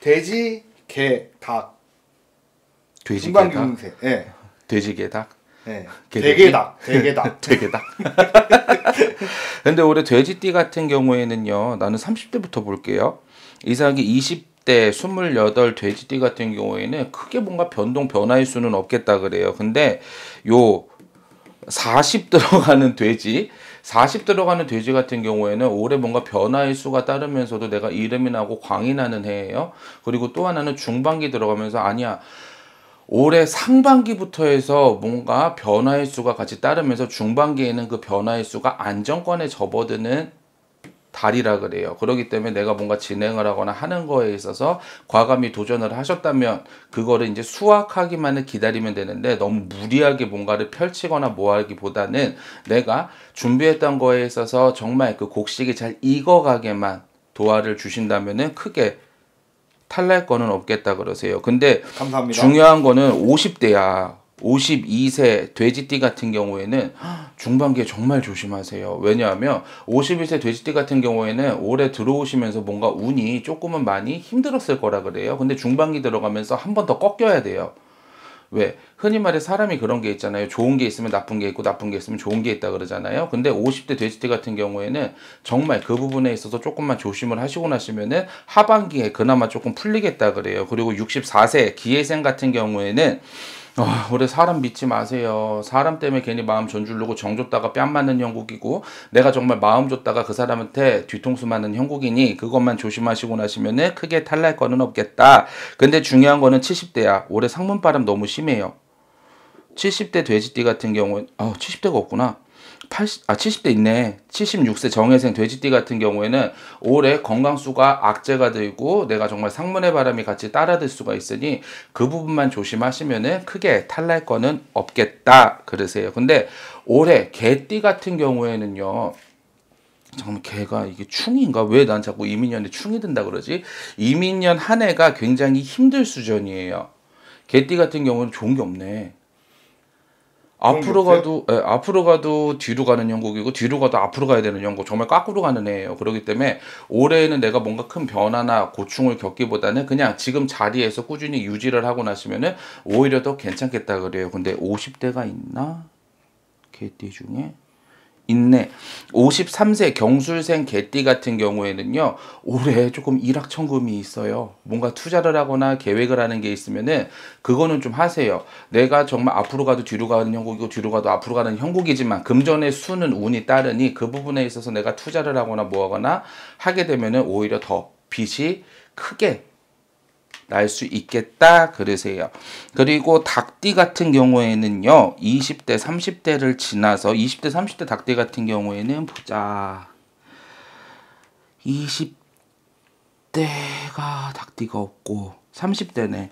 돼지, 개, 닭. 돼지, 개, 닭. 예. 돼지, 개, 닭. 네. 대게닭, 대게닭, 대게닭. 근데 올해 돼지띠 같은 경우에는요, 나는 30대부터 볼게요. 이상하게 20대, 28 돼지띠 같은 경우에는 크게 뭔가 변동, 변화일 수는 없겠다 그래요. 근데 요 40 들어가는 돼지, 40 들어가는 돼지 같은 경우에는 올해 뭔가 변화의 수가 따르면서도 내가 이름이 나고 광이 나는 해예요. 그리고 또 하나는 중반기 들어가면서 아니야. 올해 상반기부터 해서 뭔가 변화의 수가 같이 따르면서 중반기에는 그 변화의 수가 안정권에 접어드는 달이라 그래요. 그러기 때문에 내가 뭔가 진행을 하거나 하는 거에 있어서 과감히 도전을 하셨다면 그거를 이제 수확하기만을 기다리면 되는데 너무 무리하게 뭔가를 펼치거나 뭐 하기보다는 내가 준비했던 거에 있어서 정말 그 곡식이 잘 익어가게만 도와를 주신다면은 크게 탈날 거는 없겠다 그러세요. 근데 감사합니다. 중요한 거는 50대야. 52세 돼지띠 같은 경우에는 중반기에 정말 조심하세요. 왜냐하면 51세 돼지띠 같은 경우에는 올해 들어오시면서 뭔가 운이 조금은 많이 힘들었을 거라 그래요. 근데 중반기 들어가면서 한 번 더 꺾여야 돼요. 왜? 흔히 말해 사람이 그런 게 있잖아요. 좋은 게 있으면 나쁜 게 있고 나쁜 게 있으면 좋은 게 있다 그러잖아요. 근데 50대 돼지띠 같은 경우에는 정말 그 부분에 있어서 조금만 조심을 하시고 나시면은 하반기에 그나마 조금 풀리겠다 그래요. 그리고 64세 기회생 같은 경우에는 어, 올해 사람 믿지 마세요. 사람 때문에 괜히 마음 전줄르고 정 줬다가 뺨 맞는 형국이고 내가 정말 마음 줬다가 그 사람한테 뒤통수 맞는 형국이니 그것만 조심하시고 나시면 크게 탈 날 거는 없겠다. 근데 중요한 거는 70대야. 올해 상문바람 너무 심해요. 70대 돼지띠 같은 경우는 아, 70대가 없구나. 80, 아, 70대 있네. 76세 정혜생 돼지띠 같은 경우에는 올해 건강수가 악재가 되고 내가 정말 상문의 바람이 같이 따라들 수가 있으니 그 부분만 조심하시면은 크게 탈날 거는 없겠다. 그러세요. 근데 올해 개띠 같은 경우에는요. 잠깐만 걔가 이게 충인가? 왜 난 자꾸 이민년에 충이 든다 그러지? 이민년 한 해가 굉장히 힘들 수준이에요. 개띠 같은 경우는 좋은 게 없네. 앞으로 가도 예, 앞으로 가도 뒤로 가는 영국이고 뒤로 가도 앞으로 가야 되는 영국 정말 깎꾸로 가는 애예요. 그러기 때문에 올해에는 내가 뭔가 큰 변화나 고충을 겪기보다는 그냥 지금 자리에서 꾸준히 유지를 하고 나시면은 오히려 더 괜찮겠다 그래요. 근데 50대가 있나? 개띠 그 중에 인내 53세 경술생 개띠 같은 경우에는요 올해 조금 일확천금이 있어요 뭔가 투자를 하거나 계획을 하는 게 있으면은 그거는 좀 하세요 내가 정말 앞으로 가도 뒤로 가는 형국이고 뒤로 가도 앞으로 가는 형국이지만 금전의 수는 운이 따르니 그 부분에 있어서 내가 투자를 하거나 뭐하거나 하게 되면은 오히려 더 빚이 크게 날수 있겠다 그러세요. 그리고 닭띠 같은 경우에는요. 20대, 30대를 지나서 20대, 30대 닭띠 같은 경우에는 보자. 20대가 닭띠가 없고 30대네.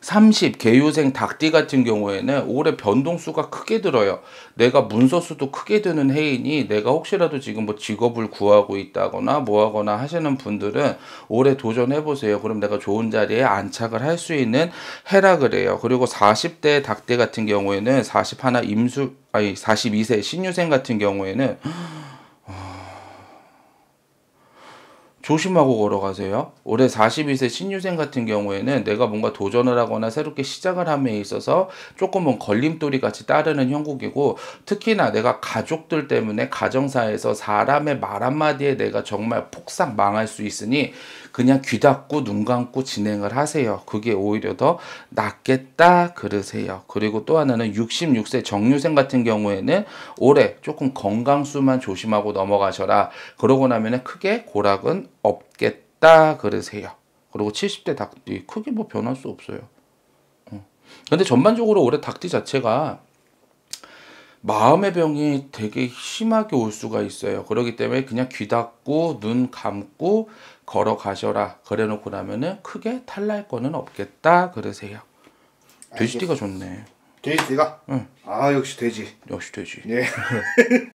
30 개요생 닭띠 같은 경우에는 올해 변동수가 크게 들어요. 내가 문서수도 크게 드는 해이니 내가 혹시라도 지금 뭐 직업을 구하고 있다거나 뭐하거나 하시는 분들은 올해 도전해보세요. 그럼 내가 좋은 자리에 안착을 할 수 있는 해라 그래요. 그리고 40대 닭띠 같은 경우에는 41 임수 아니 42세 신유생 같은 경우에는 조심하고 걸어가세요. 올해 42세 신유생 같은 경우에는 내가 뭔가 도전을 하거나 새롭게 시작을 함에 있어서 조금은 걸림돌이 같이 따르는 형국이고 특히나 내가 가족들 때문에 가정사에서 사람의 말 한마디에 내가 정말 폭삭 망할 수 있으니 그냥 귀 닫고 눈 감고 진행을 하세요. 그게 오히려 더 낫겠다 그러세요. 그리고 또 하나는 66세 정유생 같은 경우에는 올해 조금 건강수만 조심하고 넘어가셔라. 그러고 나면 크게 고락은 없겠다 그러세요. 그리고 70대 닭띠 크게 뭐 변할 수 없어요. 어. 근데 전반적으로 올해 닭띠 자체가 마음의 병이 되게 심하게 올 수가 있어요. 그러기 때문에 그냥 귀 닫고 눈 감고 걸어가셔라. 그래놓고 나면은 크게 탈 날 거는 없겠다 그러세요. 돼지띠가 좋네. 돼지띠가? 응. 아 역시 돼지. 역시 돼지. 예.